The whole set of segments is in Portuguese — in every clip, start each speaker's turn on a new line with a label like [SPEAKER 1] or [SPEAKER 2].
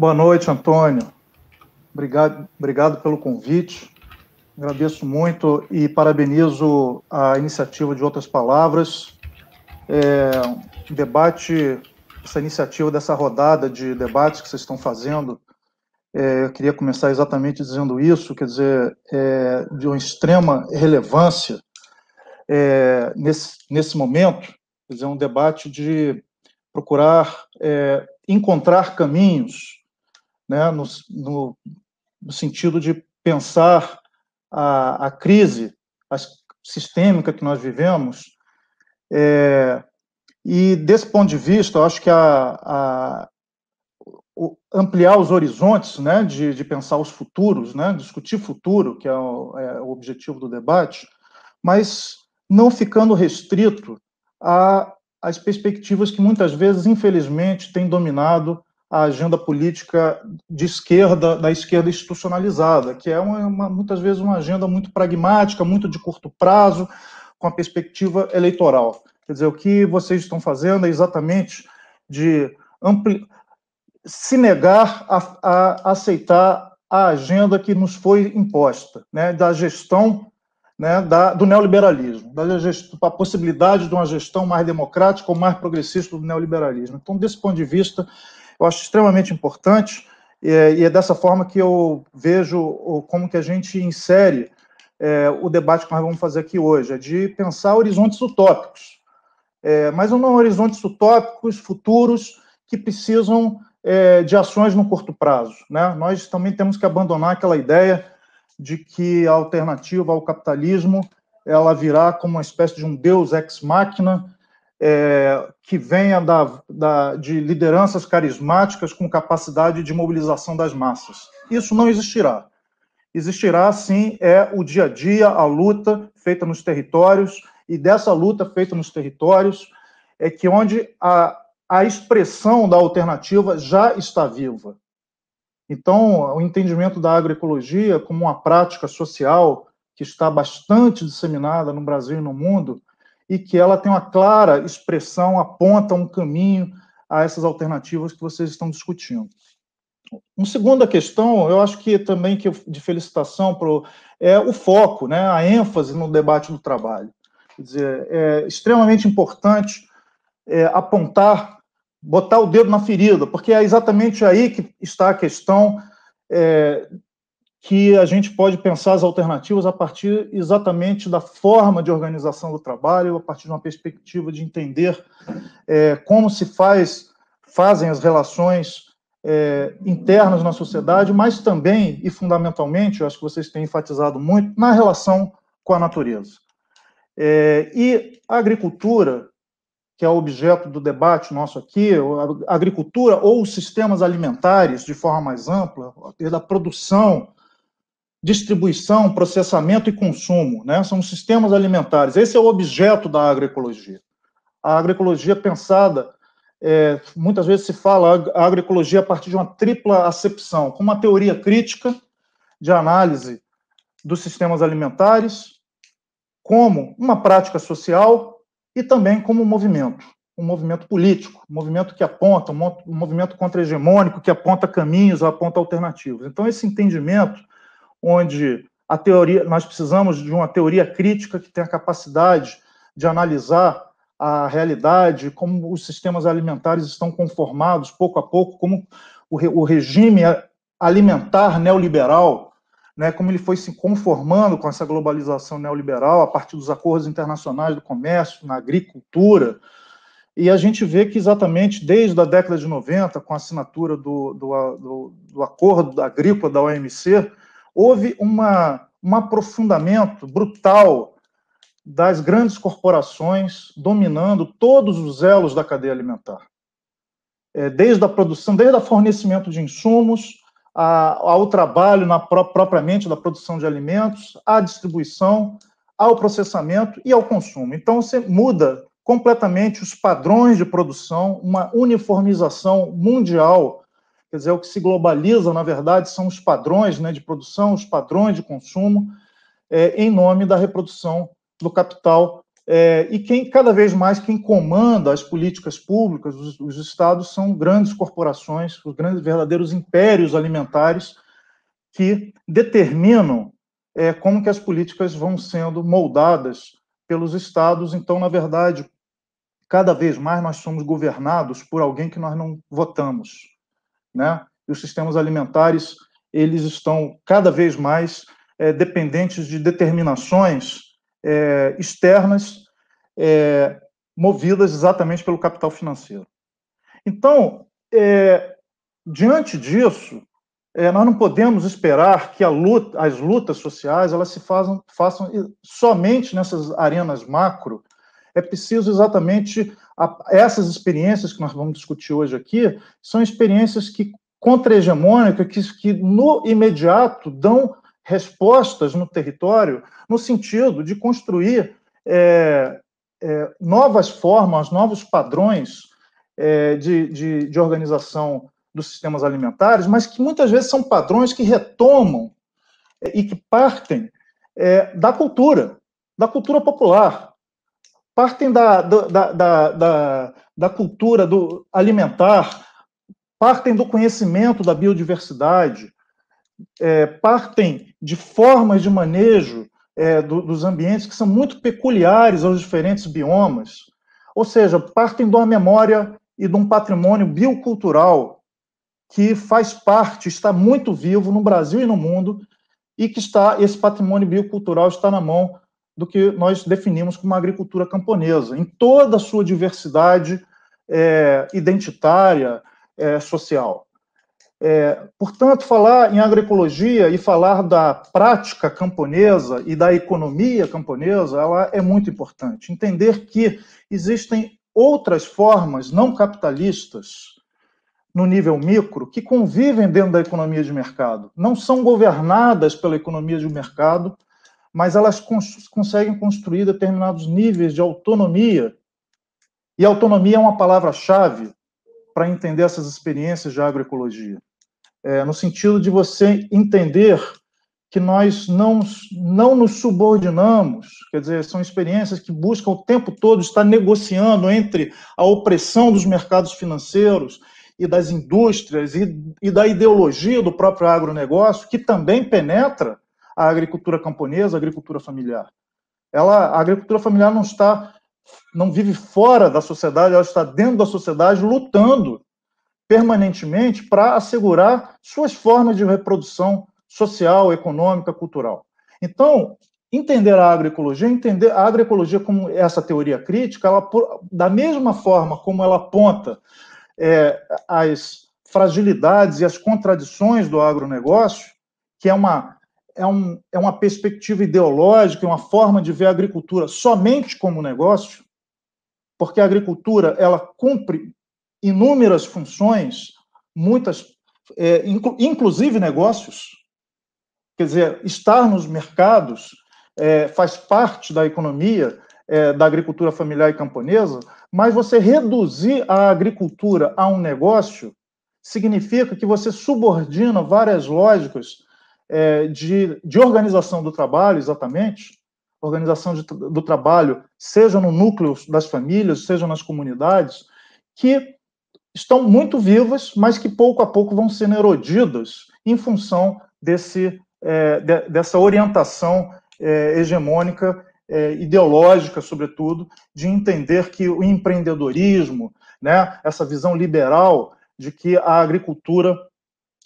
[SPEAKER 1] Boa noite, Antônio. Obrigado, obrigado pelo convite. Agradeço muito e parabenizo a iniciativa de Outras Palavras. É, debate, essa iniciativa dessa rodada de debates que vocês estão fazendo, é, eu queria começar exatamente dizendo isso, quer dizer, é, de uma extrema relevância é, nesse, nesse momento, quer dizer, um debate de procurar é, encontrar caminhos né, no, no, no sentido de pensar a, a crise a sistêmica que nós vivemos. É, e, desse ponto de vista, eu acho que a, a o, ampliar os horizontes, né, de, de, pensar os futuros, né, discutir futuro, que é o, é o objetivo do debate, mas não ficando restrito às perspectivas que muitas vezes, infelizmente, têm dominado a agenda política de esquerda, da esquerda institucionalizada, que é uma, uma, muitas vezes uma agenda muito pragmática, muito de curto prazo, com a perspectiva eleitoral. Quer dizer, o que vocês estão fazendo é exatamente de ampli... se negar a, a, aceitar a agenda que nos foi imposta, né, da gestão né, da, do neoliberalismo, da gest... a possibilidade de uma gestão mais democrática ou mais progressista do neoliberalismo. Então, desse ponto de vista, eu acho extremamente importante é, e é dessa forma que eu vejo como que a gente insere é, o debate que nós vamos fazer aqui hoje, é de pensar horizontes utópicos, é, mas não horizontes utópicos, futuros, que precisam é, de ações no curto prazo. Né? Nós também temos que abandonar aquela ideia de que a alternativa ao capitalismo ela virá como uma espécie de um deus ex machina é, que venha da, da, de lideranças carismáticas com capacidade de mobilização das massas. Isso não existirá. Existirá, sim, é o dia a dia, a luta feita nos territórios, e dessa luta feita nos territórios é que onde a, a expressão da alternativa já está viva. Então, o entendimento da agroecologia como uma prática social que está bastante disseminada no Brasil e no mundo, e que ela tem uma clara expressão, aponta um caminho a essas alternativas que vocês estão discutindo. Uma segunda questão, eu acho que também que de felicitação pro, é o foco, né, a ênfase no debate do trabalho. Quer dizer, é extremamente importante é, apontar, botar o dedo na ferida, porque é exatamente aí que está a questão é, que a gente pode pensar as alternativas a partir exatamente da forma de organização do trabalho, a partir de uma perspectiva de entender é, como se faz, fazem as relações é, internas na sociedade, mas também e fundamentalmente, eu acho que vocês têm enfatizado muito, na relação com a natureza. É, e a agricultura, que é objeto do debate nosso aqui, a agricultura ou os sistemas alimentares de forma mais ampla, a produção distribuição, processamento e consumo, né? São sistemas alimentares. Esse é o objeto da agroecologia. A agroecologia pensada, é, muitas vezes se fala a agroecologia a partir de uma tripla acepção, como uma teoria crítica de análise dos sistemas alimentares, como uma prática social e também como um movimento, um movimento político, um movimento que aponta, um movimento contra-hegemônico, que aponta caminhos, aponta alternativas. Então, esse entendimento onde a teoria, nós precisamos de uma teoria crítica que tenha a capacidade de analisar a realidade, como os sistemas alimentares estão conformados pouco a pouco, como o, regime alimentar neoliberal, né, como ele foi se conformando com essa globalização neoliberal a partir dos acordos internacionais do comércio, na agricultura. E a gente vê que exatamente desde a década de 90, com a assinatura do, do, do, do acordo agrícola da OMC, houve uma, um aprofundamento brutal das grandes corporações dominando todos os elos da cadeia alimentar. É, desde a produção, desde o fornecimento de insumos, a, ao trabalho na, propriamente da produção de alimentos, à distribuição, ao processamento e ao consumo. Então, você muda completamente os padrões de produção, uma uniformização mundial Quer dizer, é o que se globaliza, na verdade, são os padrões né, de produção, os padrões de consumo, é, em nome da reprodução do capital. É, e quem cada vez mais quem comanda as políticas públicas, os, os estados, são grandes corporações, os grandes verdadeiros impérios alimentares que determinam é, como que as políticas vão sendo moldadas pelos estados. Então, na verdade, cada vez mais nós somos governados por alguém que nós não votamos né? E os sistemas alimentares eles estão cada vez mais é, dependentes de determinações é, externas é, movidas exatamente pelo capital financeiro. Então, é, diante disso, é, nós não podemos esperar que luta, as lutas sociais elas se façam, façam somente nessas arenas macro é preciso exatamente a, essas experiências que nós vamos discutir hoje aqui, são experiências que contra-hegemônicas, que, que no imediato dão respostas no território, no sentido de construir é, é, novas formas, novos padrões é, de, de, de organização dos sistemas alimentares, mas que muitas vezes são padrões que retomam é, e que partem é, da cultura, da cultura popular partem da, da, da, da, da cultura do alimentar, partem do conhecimento da biodiversidade, é, partem de formas de manejo é, do, dos ambientes que são muito peculiares aos diferentes biomas, ou seja, partem de uma memória e de um patrimônio biocultural que faz parte, está muito vivo no Brasil e no mundo, e que está esse patrimônio biocultural está na mão do que nós definimos como agricultura camponesa, em toda a sua diversidade é, identitária, é, social. É, portanto, falar em agroecologia e falar da prática camponesa e da economia camponesa, ela é muito importante. Entender que existem outras formas não capitalistas no nível micro que convivem dentro da economia de mercado, não são governadas pela economia de mercado, mas elas cons conseguem construir determinados níveis de autonomia. E autonomia é uma palavra-chave para entender essas experiências de agroecologia, é, no sentido de você entender que nós não, não nos subordinamos, quer dizer, são experiências que buscam o tempo todo estar negociando entre a opressão dos mercados financeiros e das indústrias e, e da ideologia do próprio agronegócio, que também penetra a agricultura camponesa, a agricultura familiar. Ela, a agricultura familiar não está, não vive fora da sociedade, ela está dentro da sociedade lutando permanentemente para assegurar suas formas de reprodução social, econômica, cultural. Então, entender a agroecologia, entender a agroecologia como essa teoria crítica, ela, da mesma forma como ela aponta é, as fragilidades e as contradições do agronegócio, que é uma é, um, é uma perspectiva ideológica, é uma forma de ver a agricultura somente como negócio, porque a agricultura ela cumpre inúmeras funções, muitas, é, inclu, inclusive negócios. Quer dizer, estar nos mercados é, faz parte da economia é, da agricultura familiar e camponesa, mas você reduzir a agricultura a um negócio significa que você subordina várias lógicas é, de, de organização do trabalho, exatamente, organização de, do trabalho, seja no núcleo das famílias, seja nas comunidades, que estão muito vivas, mas que pouco a pouco vão sendo erodidas em função desse, é, de, dessa orientação é, hegemônica, é, ideológica, sobretudo, de entender que o empreendedorismo, né, essa visão liberal de que a agricultura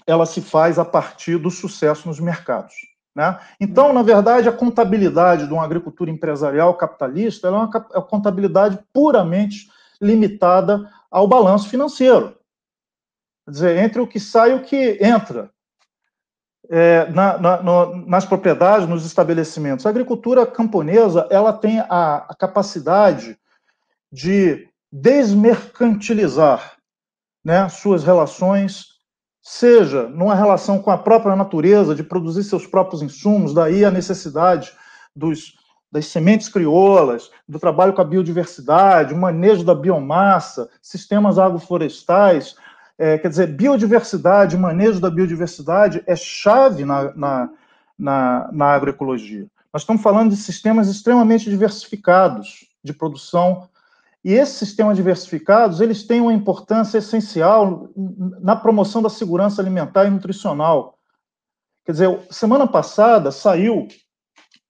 [SPEAKER 1] ela se faz a partir do sucesso nos mercados. Né? Então, na verdade, a contabilidade de uma agricultura empresarial capitalista é, é uma contabilidade puramente limitada ao balanço financeiro. Quer dizer, entre o que sai e o que entra é, na, na, no, nas propriedades, nos estabelecimentos. A agricultura camponesa ela tem a, a capacidade de desmercantilizar né, suas relações seja numa relação com a própria natureza, de produzir seus próprios insumos, daí a necessidade dos, das sementes crioulas, do trabalho com a biodiversidade, o manejo da biomassa, sistemas agroflorestais. É, quer dizer, biodiversidade, manejo da biodiversidade é chave na, na, na, na agroecologia. Nós estamos falando de sistemas extremamente diversificados de produção e esses sistemas diversificados, eles têm uma importância essencial na promoção da segurança alimentar e nutricional. Quer dizer, semana passada saiu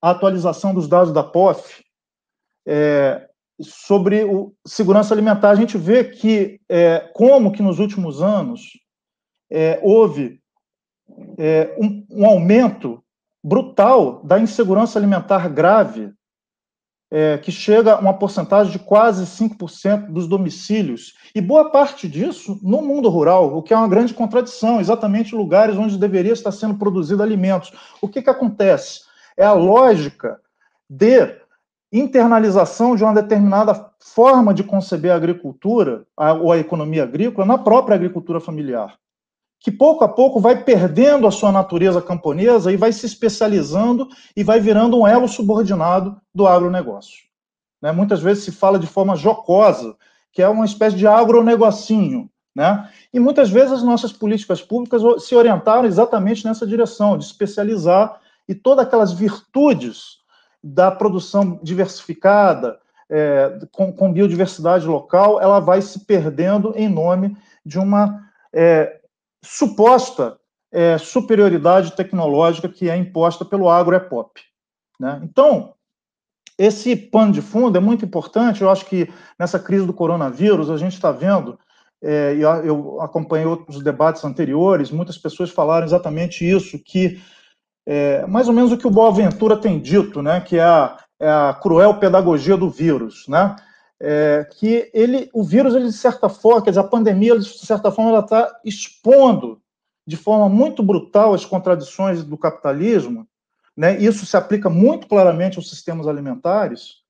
[SPEAKER 1] a atualização dos dados da POF é, sobre o, segurança alimentar. A gente vê que, é, como que nos últimos anos é, houve é, um, um aumento brutal da insegurança alimentar grave é, que chega a uma porcentagem de quase 5% dos domicílios. E boa parte disso no mundo rural, o que é uma grande contradição, exatamente lugares onde deveria estar sendo produzido alimentos. O que, que acontece? É a lógica de internalização de uma determinada forma de conceber a agricultura, a, ou a economia agrícola, na própria agricultura familiar que pouco a pouco vai perdendo a sua natureza camponesa e vai se especializando e vai virando um elo subordinado do agronegócio. Né? Muitas vezes se fala de forma jocosa, que é uma espécie de agronegocinho. Né? E muitas vezes as nossas políticas públicas se orientaram exatamente nessa direção, de especializar e todas aquelas virtudes da produção diversificada, é, com, com, biodiversidade local, ela vai se perdendo em nome de uma é, suposta é, superioridade tecnológica que é imposta pelo agroepop. Né? Então, esse pano de fundo é muito importante. Eu acho que nessa crise do coronavírus, a gente está vendo, é, eu acompanhei outros debates anteriores, muitas pessoas falaram exatamente isso, que é, mais ou menos o que o Boaventura tem dito, né, que é a, é a cruel pedagogia do vírus. Né? é, que ele, o vírus, ele, de certa forma, quer dizer, a pandemia, ele, de certa forma, ela está expondo de forma muito brutal as contradições do capitalismo, né? isso se aplica muito claramente aos sistemas alimentares.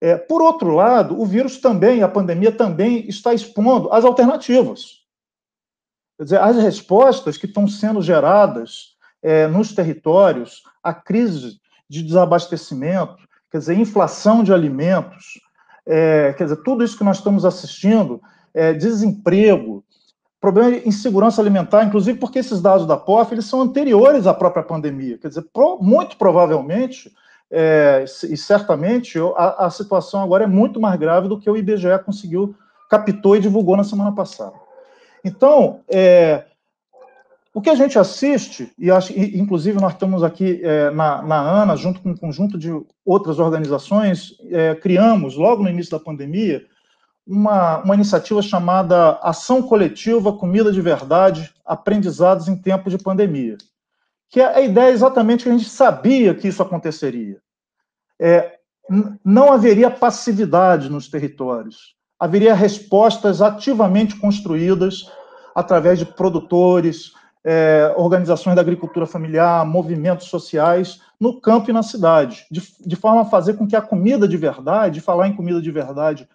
[SPEAKER 1] É, por outro lado, o vírus também, a pandemia também está expondo as alternativas. Quer dizer, as respostas que estão sendo geradas é, nos territórios à crise de desabastecimento, quer dizer, inflação de alimentos, é, quer dizer, tudo isso que nós estamos assistindo, é, desemprego, problema de insegurança alimentar, inclusive porque esses dados da POF eles são anteriores à própria pandemia. Quer dizer, pro, muito provavelmente é, e certamente a, a, situação agora é muito mais grave do que o IBGE conseguiu, captou e divulgou na semana passada. Então, é, o que a gente assiste, e acho, e, inclusive nós estamos aqui é, na, na ANA, junto com um conjunto de outras organizações, é, criamos, logo no início da pandemia, uma, uma iniciativa chamada Ação Coletiva Comida de Verdade Aprendizados em Tempo de Pandemia. Que é a ideia exatamente que a gente sabia que isso aconteceria. É, não haveria passividade nos territórios, haveria respostas ativamente construídas através de produtores, é, organizações da agricultura familiar, movimentos sociais, no campo e na cidade, de, de forma a fazer com que a comida de verdade, falar em comida de verdade,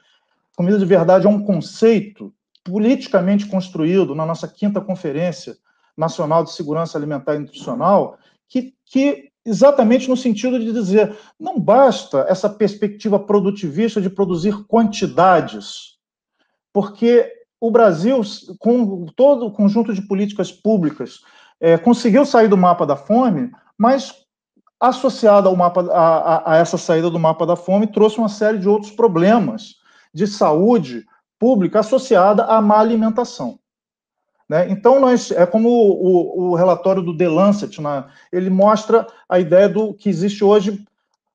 [SPEAKER 1] comida de verdade é um conceito politicamente construído na nossa quinta conferência nacional de segurança alimentar e nutricional, que, que exatamente no sentido de dizer não basta essa perspectiva produtivista de produzir quantidades, porque o Brasil, com todo o conjunto de políticas públicas, é, conseguiu sair do mapa da fome, mas associada ao mapa, a, a, essa saída do mapa da fome, trouxe uma série de outros problemas de saúde pública associada à má alimentação. Né? Então, nós, é como o, o relatório do The Lancet, né? ele mostra a ideia do que existe hoje,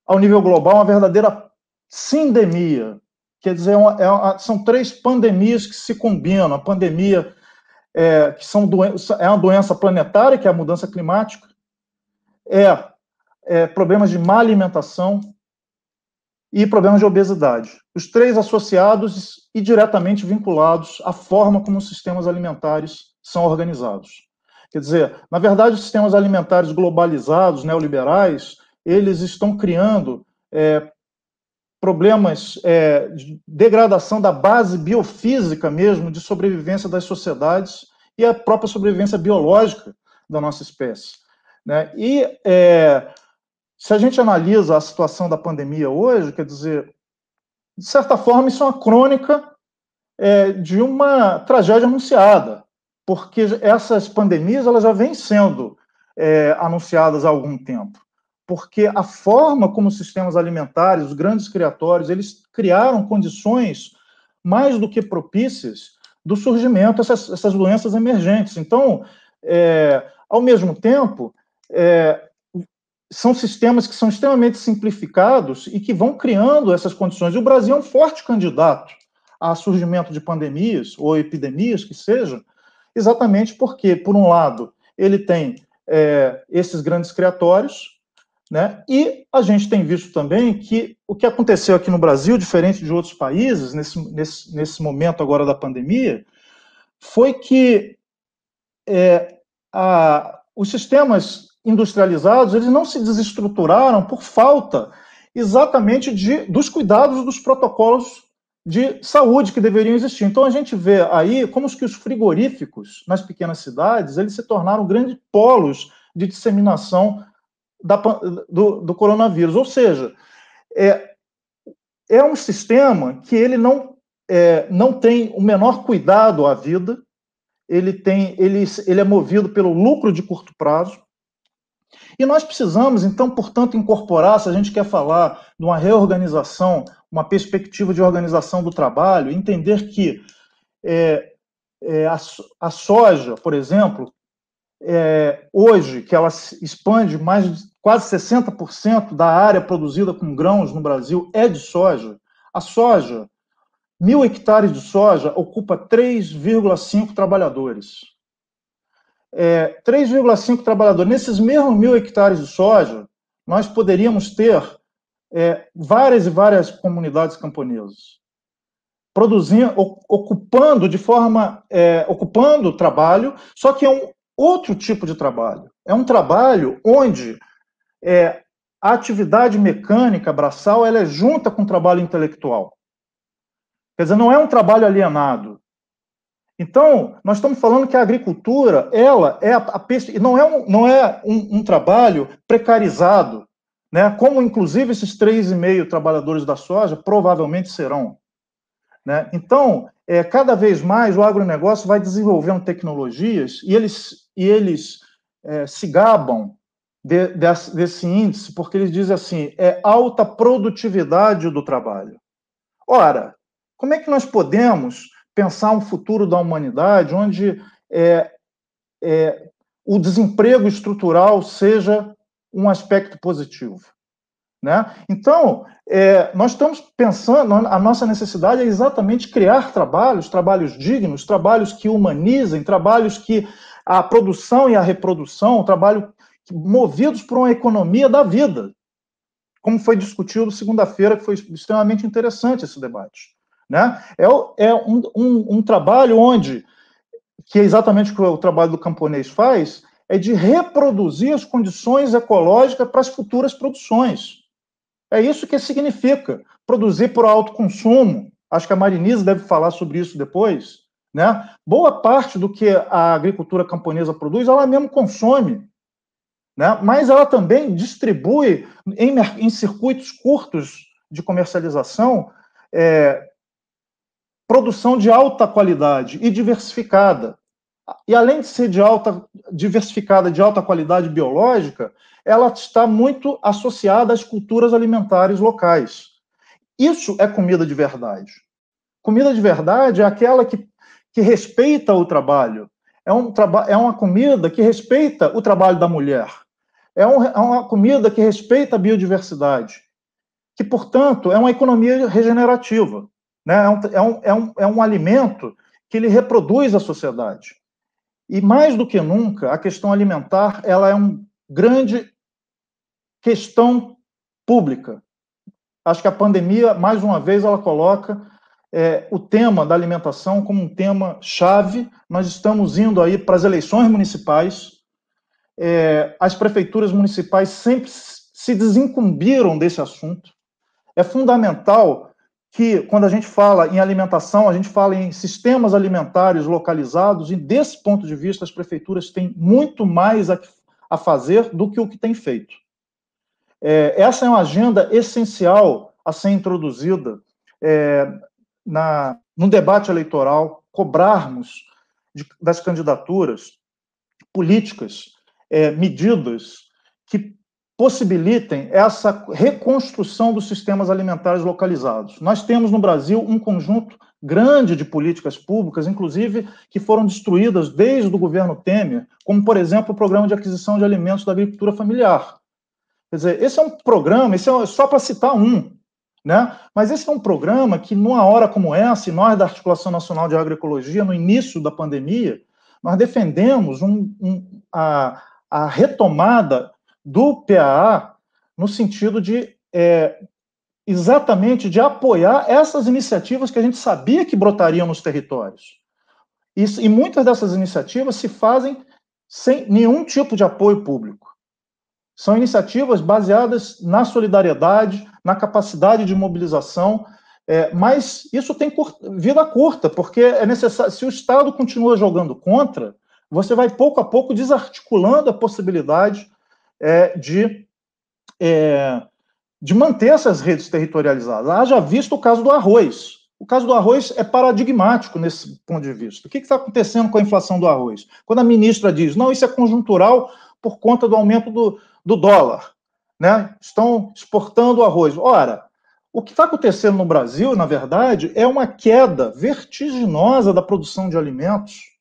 [SPEAKER 1] ao nível global, uma verdadeira sindemia Quer dizer, é uma, é uma, são três pandemias que se combinam. A pandemia é, que são doença, é uma doença planetária, que é a mudança climática, é, é problemas de má alimentação e problemas de obesidade. Os três associados e diretamente vinculados à forma como os sistemas alimentares são organizados. Quer dizer, na verdade, os sistemas alimentares globalizados, neoliberais, eles estão criando é, problemas é, de degradação da base biofísica mesmo de sobrevivência das sociedades e a própria sobrevivência biológica da nossa espécie. Né? E é, se a gente analisa a situação da pandemia hoje, quer dizer, de certa forma, isso é uma crônica é, de uma tragédia anunciada, porque essas pandemias elas já vêm sendo é, anunciadas há algum tempo porque a forma como os sistemas alimentares, os grandes criatórios, eles criaram condições mais do que propícias do surgimento dessas, essas doenças emergentes. Então, é, ao mesmo tempo, é, são sistemas que são extremamente simplificados e que vão criando essas condições. E o Brasil é um forte candidato a surgimento de pandemias ou epidemias que sejam, exatamente porque, por um lado, ele tem é, esses grandes criatórios né? E a gente tem visto também que o que aconteceu aqui no Brasil, diferente de outros países, nesse, nesse, nesse momento agora da pandemia, foi que é, a, os sistemas industrializados eles não se desestruturaram por falta exatamente de, dos cuidados dos protocolos de saúde que deveriam existir. Então a gente vê aí como que os frigoríficos nas pequenas cidades eles se tornaram grandes polos de disseminação da, do, do, coronavírus. Ou seja, é, é um sistema que ele não, é, não tem o menor cuidado à vida, ele, tem, ele, ele é movido pelo lucro de curto prazo. E nós precisamos, então, portanto, incorporar, se a gente quer falar de uma reorganização, uma perspectiva de organização do trabalho, entender que é, é, a, a soja, por exemplo, é, hoje, que ela expande mais quase 60% da área produzida com grãos no Brasil é de soja. A soja, mil hectares de soja, ocupa 3,5 trabalhadores. É, 3,5 trabalhadores. Nesses mesmos mil hectares de soja, nós poderíamos ter é, várias e várias comunidades camponesas produzindo, ocupando de forma, é, ocupando o trabalho, só que é um outro tipo de trabalho. É um trabalho onde é, a atividade mecânica braçal ela é junta com o trabalho intelectual. Quer dizer, não é um trabalho alienado. Então, nós estamos falando que a agricultura, ela é a, a não é, um, não é um, um trabalho precarizado, né? como inclusive esses 3,5 trabalhadores da soja provavelmente serão. Né? Então, é, cada vez mais o agronegócio vai desenvolvendo tecnologias e eles, e eles é, se gabam de, desse, desse índice, porque eles dizem assim: é alta produtividade do trabalho. Ora, como é que nós podemos pensar um futuro da humanidade onde é, é, o desemprego estrutural seja um aspecto positivo? Né? Então, é, nós estamos pensando, a nossa necessidade é exatamente criar trabalhos, trabalhos dignos, trabalhos que humanizem, trabalhos que a produção e a reprodução, trabalho movidos por uma economia da vida, como foi discutido segunda-feira, que foi extremamente interessante esse debate. Né? É, é um, um, um trabalho onde, que é exatamente o que o trabalho do camponês faz, é de reproduzir as condições ecológicas para as futuras produções. É isso que significa produzir por alto consumo. Acho que a Marinise deve falar sobre isso depois. Né? Boa parte do que a agricultura camponesa produz, ela mesmo consome né? mas ela também distribui em, em circuitos curtos de comercialização é, produção de alta qualidade e diversificada. E além de ser de alta diversificada, de alta qualidade biológica, ela está muito associada às culturas alimentares locais. Isso é comida de verdade. Comida de verdade é aquela que, que respeita o trabalho. É, um, é uma comida que respeita o trabalho da mulher, é, um, é uma comida que respeita a biodiversidade, que, portanto, é uma economia regenerativa. Né? É, um, é, um, é, um, é alimento que ele reproduz a sociedade. E mais do que nunca, a questão alimentar ela é uma grande questão pública. Acho que a pandemia, mais uma vez, ela coloca é, o tema da alimentação como um tema chave. Nós estamos indo aí para as eleições municipais, é, as prefeituras municipais sempre se desincumbiram desse assunto. É fundamental que, quando a gente fala em alimentação, a gente fala em sistemas alimentares localizados, e desse ponto de vista, as prefeituras têm muito mais a, a fazer do que o que têm feito. É, essa é uma agenda essencial a ser introduzida é, na, no debate eleitoral, cobrarmos de, das candidaturas políticas é, medidas que possibilitem essa reconstrução dos sistemas alimentares localizados. Nós temos no Brasil um conjunto grande de políticas públicas, inclusive que foram destruídas desde o governo Temer, como, por exemplo, o Programa de Aquisição de Alimentos da Agricultura Familiar. Quer dizer, esse é um programa, esse é só para citar um, né? Mas esse é um programa que, numa hora como essa, e nós da Articulação Nacional de Agroecologia, no início da pandemia, nós defendemos um, um, a, a retomada do PAA no sentido de é, exatamente de apoiar essas iniciativas que a gente sabia que brotariam nos territórios. E, e muitas dessas iniciativas se fazem sem nenhum tipo de apoio público. São iniciativas baseadas na solidariedade, na capacidade de mobilização, é, mas isso tem vida curta, porque é necessário. Se o Estado continua jogando contra, você vai pouco a pouco desarticulando a possibilidade é, de, é, de manter essas redes territorializadas. Haja visto o caso do arroz. O caso do arroz é paradigmático nesse ponto de vista. O que está acontecendo com a inflação do arroz? Quando a ministra diz, não, isso é conjuntural por conta do aumento do, do dólar, né? estão exportando arroz. Ora, o que está acontecendo no Brasil, na verdade, é uma queda vertiginosa da produção de alimentos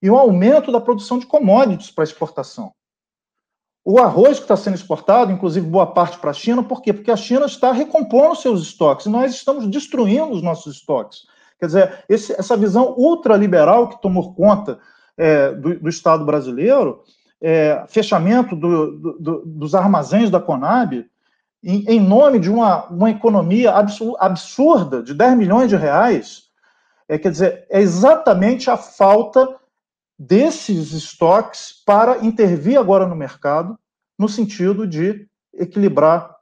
[SPEAKER 1] e um aumento da produção de commodities para exportação. O arroz que está sendo exportado, inclusive boa parte para a China, por quê? Porque a China está recompondo seus estoques e nós estamos destruindo os nossos estoques. Quer dizer, esse, essa visão ultraliberal que tomou conta é, do, do, Estado brasileiro, é, fechamento do, do, dos armazéns da Conab, em, em nome de uma, uma economia absurda de 10 milhões de reais, é, quer dizer, é exatamente a falta desses estoques para intervir agora no mercado, no sentido de equilibrar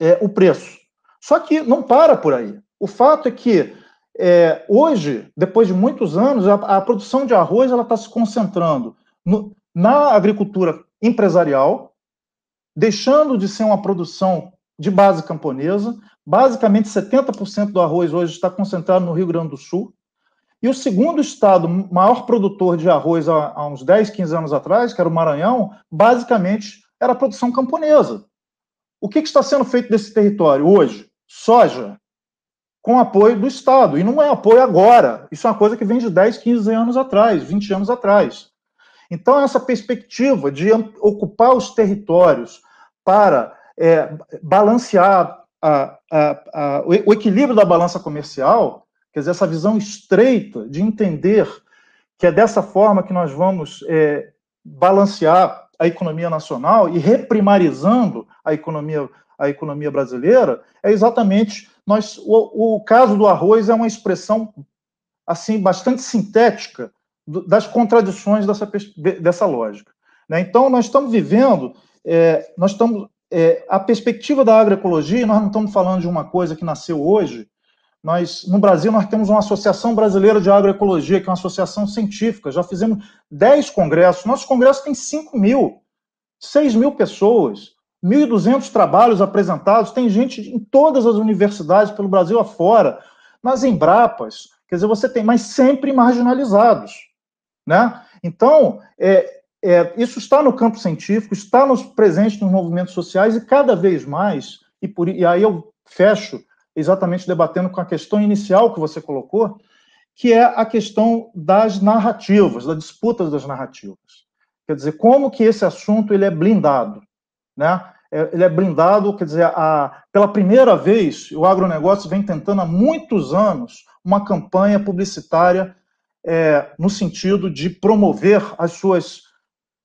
[SPEAKER 1] é, o preço. Só que não para por aí. O fato é que é, hoje, depois de muitos anos, a, a produção de arroz ela está se concentrando no, na agricultura empresarial, deixando de ser uma produção de base camponesa. Basicamente, 70% do arroz hoje está concentrado no Rio Grande do Sul. E o segundo estado maior produtor de arroz há, há uns 10, 15 anos atrás, que era o Maranhão, basicamente era a produção camponesa. O que, que está sendo feito desse território hoje? Soja, com apoio do Estado. E não é apoio agora. Isso é uma coisa que vem de 10, 15 anos atrás, 20 anos atrás. Então, essa perspectiva de ocupar os territórios para é, balancear a, a, a, o equilíbrio da balança comercial Quer dizer, essa visão estreita de entender que é dessa forma que nós vamos é, balancear a economia nacional e reprimarizando a economia, a economia brasileira, é exatamente nós. O, o caso do arroz é uma expressão assim bastante sintética das contradições dessa, dessa lógica. Né? Então, nós estamos vivendo, é, nós estamos é, a perspectiva da agroecologia, nós não estamos falando de uma coisa que nasceu hoje, nós, no Brasil, nós temos uma Associação Brasileira de Agroecologia, que é uma associação científica. Já fizemos 10 congressos. Nosso congresso tem 5 mil, 6 mil pessoas, 1.200 trabalhos apresentados. Tem gente em todas as universidades pelo Brasil afora, nas Embrapas. Quer dizer, você tem, mas sempre marginalizados. Né? Então, é, é, isso está no campo científico, está nos, presente nos movimentos sociais e cada vez mais, e, por, e aí eu fecho exatamente debatendo com a questão inicial que você colocou, que é a questão das narrativas, da disputa das narrativas. Quer dizer, como que esse assunto ele é blindado, né? É, ele é blindado, quer dizer, a, pela primeira vez, o agronegócio vem tentando há muitos anos uma campanha publicitária é, no sentido de promover as suas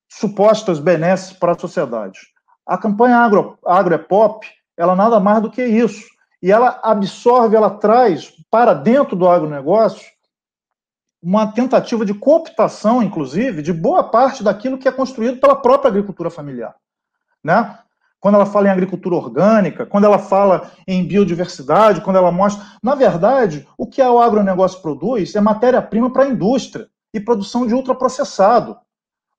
[SPEAKER 1] supostas benesses para a sociedade. A campanha agro, agro é pop, ela nada mais do que isso e ela absorve, ela traz para dentro do agronegócio uma tentativa de cooptação, inclusive, de boa parte daquilo que é construído pela própria agricultura familiar. Né? Quando ela fala em agricultura orgânica, quando ela fala em biodiversidade, quando ela mostra. Na verdade, o que é o agronegócio produz é matéria-prima para a indústria e produção de ultraprocessado.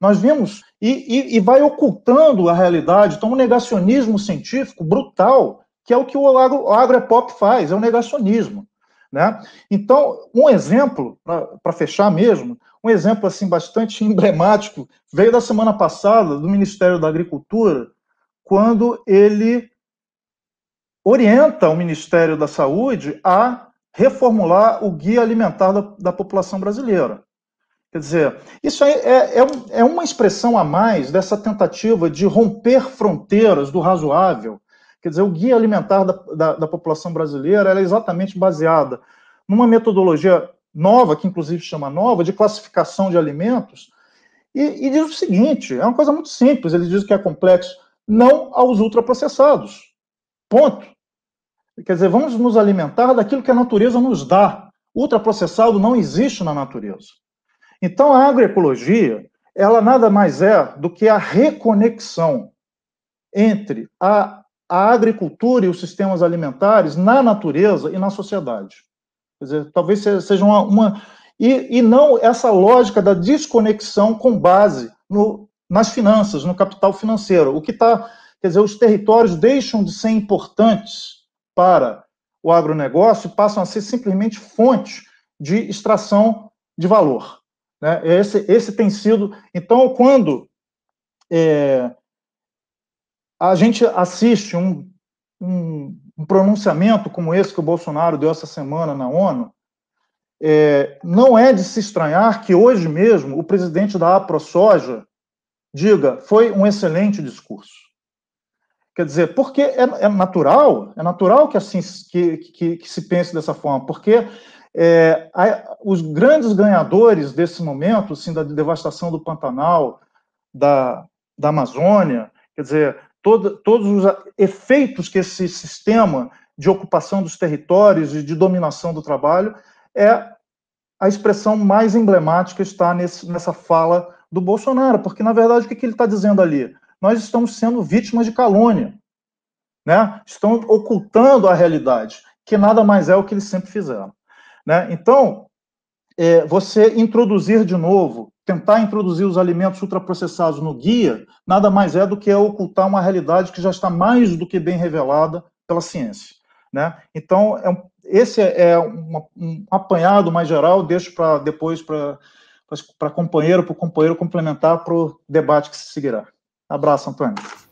[SPEAKER 1] Nós vimos, e, e, e vai ocultando a realidade, então um negacionismo científico brutal que é o que o agro, o agropop faz, é o negacionismo. Né? Então, um exemplo, para fechar mesmo, um exemplo assim bastante emblemático veio da semana passada do Ministério da Agricultura, quando ele orienta o Ministério da Saúde a reformular o guia alimentar da, da população brasileira. Quer dizer, isso é, é, é uma expressão a mais dessa tentativa de romper fronteiras do razoável Quer dizer, o guia alimentar da, da, da população brasileira é exatamente baseada numa metodologia nova, que inclusive chama nova, de classificação de alimentos, e, e, diz o seguinte: é uma coisa muito simples, ele diz que é complexo, não aos ultraprocessados. Ponto. Quer dizer, vamos nos alimentar daquilo que a natureza nos dá. Ultraprocessado não existe na natureza. Então, a agroecologia, ela nada mais é do que a reconexão entre a a agricultura e os sistemas alimentares na natureza e na sociedade. Quer dizer, talvez seja uma. uma e, e não essa lógica da desconexão com base no, nas finanças, no capital financeiro. O que está. Quer dizer, os territórios deixam de ser importantes para o agronegócio e passam a ser simplesmente fonte de extração de valor. Né? Esse, esse tem sido. Então, quando. É, a gente assiste um, um, um, pronunciamento como esse que o Bolsonaro deu essa semana na ONU, é, não é de se estranhar que hoje mesmo o presidente da AproSoja diga foi um excelente discurso. Quer dizer, porque é, é natural, é natural que assim que, que, que se pense dessa forma, porque é, a, os grandes ganhadores desse momento, assim, da devastação do Pantanal, da, da Amazônia, quer dizer, todo, todos os efeitos que esse sistema de ocupação dos territórios e de dominação do trabalho é a expressão mais emblemática está nesse, nessa fala do Bolsonaro, porque na verdade o que, que ele está dizendo ali? Nós estamos sendo vítimas de calúnia, né? Estão ocultando a realidade, que nada mais é o que eles sempre fizeram, né? Então, é, você introduzir de novo tentar introduzir os alimentos ultraprocessados no guia nada mais é do que ocultar uma realidade que já está mais do que bem revelada pela ciência. Né? Então, é um, esse é, é um apanhado mais geral, deixo para depois para companheiro, para companheiro complementar para o debate que se seguirá. Abraço, Antônio.